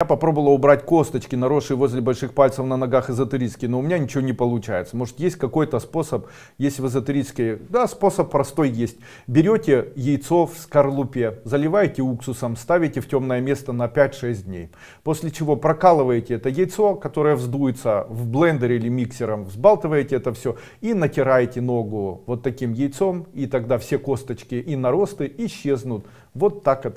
Я попробовала убрать косточки, наросшие возле больших пальцев на ногах эзотерически, но у меня ничего не получается. Может, есть какой-то способ, есть в эзотерической, да, способ простой есть. Берете яйцо в скорлупе, заливаете уксусом, ставите в темное место на 5-6 дней. После чего прокалываете это яйцо, которое вздуется в блендере или миксером, взбалтываете это все и натираете ногу вот таким яйцом, и тогда все косточки и наросты исчезнут. Вот так это.